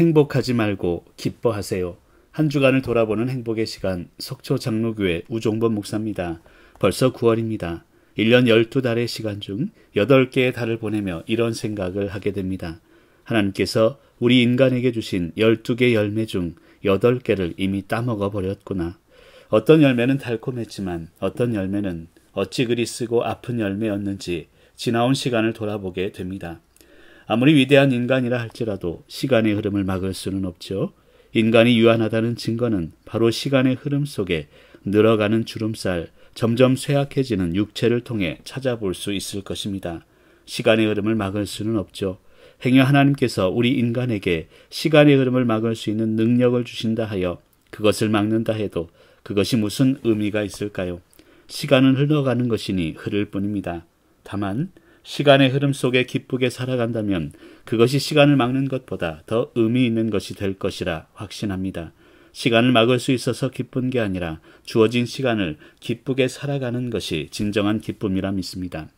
행복하지 말고 기뻐하세요. 한 주간을 돌아보는 행복의 시간 속초 장로교회 우종범 목사입니다. 벌써 9월입니다. 1년 12달의 시간 중 8개의 달을 보내며 이런 생각을 하게 됩니다. 하나님께서 우리 인간에게 주신 12개 의 열매 중 8개를 이미 따먹어 버렸구나. 어떤 열매는 달콤했지만 어떤 열매는 어찌 그리 쓰고 아픈 열매였는지 지나온 시간을 돌아보게 됩니다. 아무리 위대한 인간이라 할지라도 시간의 흐름을 막을 수는 없죠. 인간이 유한하다는 증거는 바로 시간의 흐름 속에 늘어가는 주름살, 점점 쇠약해지는 육체를 통해 찾아볼 수 있을 것입니다. 시간의 흐름을 막을 수는 없죠. 행여 하나님께서 우리 인간에게 시간의 흐름을 막을 수 있는 능력을 주신다 하여 그것을 막는다 해도 그것이 무슨 의미가 있을까요? 시간은 흘러가는 것이니 흐를 뿐입니다. 다만 시간의 흐름 속에 기쁘게 살아간다면 그것이 시간을 막는 것보다 더 의미 있는 것이 될 것이라 확신합니다. 시간을 막을 수 있어서 기쁜 게 아니라 주어진 시간을 기쁘게 살아가는 것이 진정한 기쁨이라 믿습니다.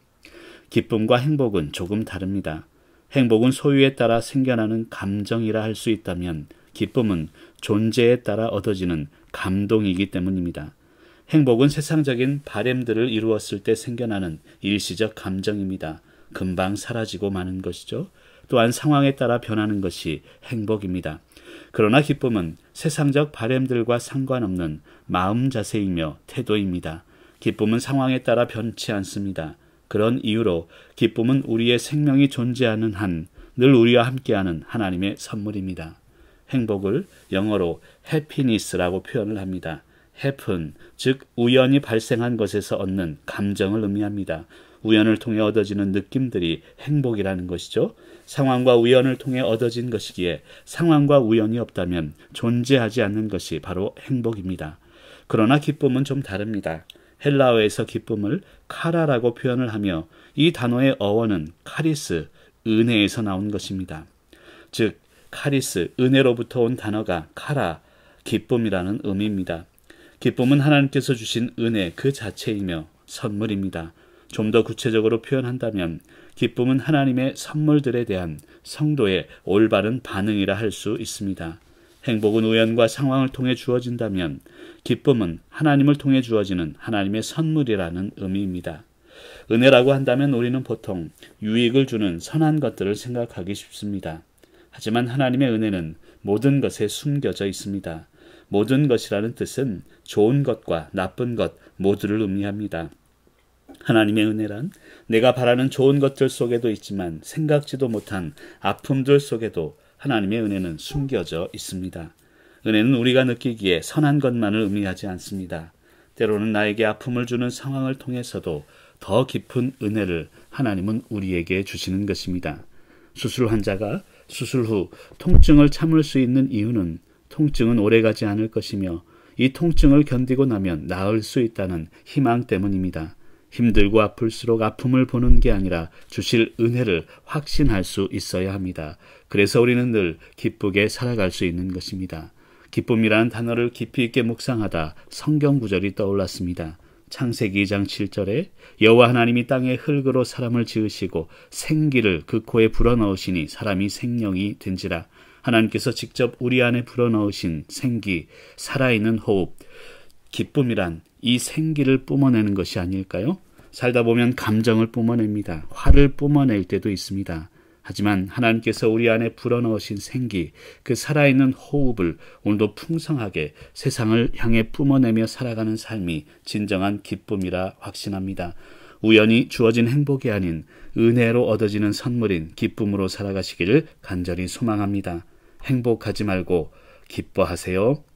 기쁨과 행복은 조금 다릅니다. 행복은 소유에 따라 생겨나는 감정이라 할 수 있다면 기쁨은 존재에 따라 얻어지는 감동이기 때문입니다. 행복은 세상적인 바램들을 이루었을 때 생겨나는 일시적 감정입니다. 금방 사라지고 마는 것이죠. 또한 상황에 따라 변하는 것이 행복입니다. 그러나 기쁨은 세상적 바램들과 상관없는 마음 자세이며 태도입니다. 기쁨은 상황에 따라 변치 않습니다. 그런 이유로 기쁨은 우리의 생명이 존재하는 한 늘 우리와 함께하는 하나님의 선물입니다. 행복을 영어로 happiness라고 표현을 합니다. happen, 즉 우연히 발생한 것에서 얻는 감정을 의미합니다. 우연을 통해 얻어지는 느낌들이 행복이라는 것이죠. 상황과 우연을 통해 얻어진 것이기에 상황과 우연이 없다면 존재하지 않는 것이 바로 행복입니다. 그러나 기쁨은 좀 다릅니다. 헬라어에서 기쁨을 카라라고 표현을 하며 이 단어의 어원은 카리스, 은혜에서 나온 것입니다. 즉, 카리스, 은혜로부터 온 단어가 카라, 기쁨이라는 의미입니다. 기쁨은 하나님께서 주신 은혜 그 자체이며 선물입니다. 좀 더 구체적으로 표현한다면 기쁨은 하나님의 선물들에 대한 성도의 올바른 반응이라 할 수 있습니다. 행복은 우연과 상황을 통해 주어진다면 기쁨은 하나님을 통해 주어지는 하나님의 선물이라는 의미입니다. 은혜라고 한다면 우리는 보통 유익을 주는 선한 것들을 생각하기 쉽습니다. 하지만 하나님의 은혜는 모든 것에 숨겨져 있습니다. 모든 것이라는 뜻은 좋은 것과 나쁜 것 모두를 의미합니다. 하나님의 은혜란 내가 바라는 좋은 것들 속에도 있지만 생각지도 못한 아픔들 속에도 하나님의 은혜는 숨겨져 있습니다. 은혜는 우리가 느끼기에 선한 것만을 의미하지 않습니다. 때로는 나에게 아픔을 주는 상황을 통해서도 더 깊은 은혜를 하나님은 우리에게 주시는 것입니다. 수술 환자가 수술 후 통증을 참을 수 있는 이유는 통증은 오래가지 않을 것이며 이 통증을 견디고 나면 나을 수 있다는 희망 때문입니다. 힘들고 아플수록 아픔을 보는 게 아니라 주실 은혜를 확신할 수 있어야 합니다. 그래서 우리는 늘 기쁘게 살아갈 수 있는 것입니다. 기쁨이라는 단어를 깊이 있게 묵상하다 성경 구절이 떠올랐습니다. 창세기 2장 7절에 여호와 하나님이 땅의 흙으로 사람을 지으시고 생기를 그 코에 불어넣으시니 사람이 생명이 된지라 하나님께서 직접 우리 안에 불어넣으신 생기, 살아있는 호흡, 기쁨이란 이 생기를 뿜어내는 것이 아닐까요? 살다 보면 감정을 뿜어냅니다. 화를 뿜어낼 때도 있습니다. 하지만 하나님께서 우리 안에 불어넣으신 생기, 그 살아있는 호흡을 오늘도 풍성하게 세상을 향해 뿜어내며 살아가는 삶이 진정한 기쁨이라 확신합니다. 우연히 주어진 행복이 아닌 은혜로 얻어지는 선물인 기쁨으로 살아가시기를 간절히 소망합니다. 행복하지 말고 기뻐하세요.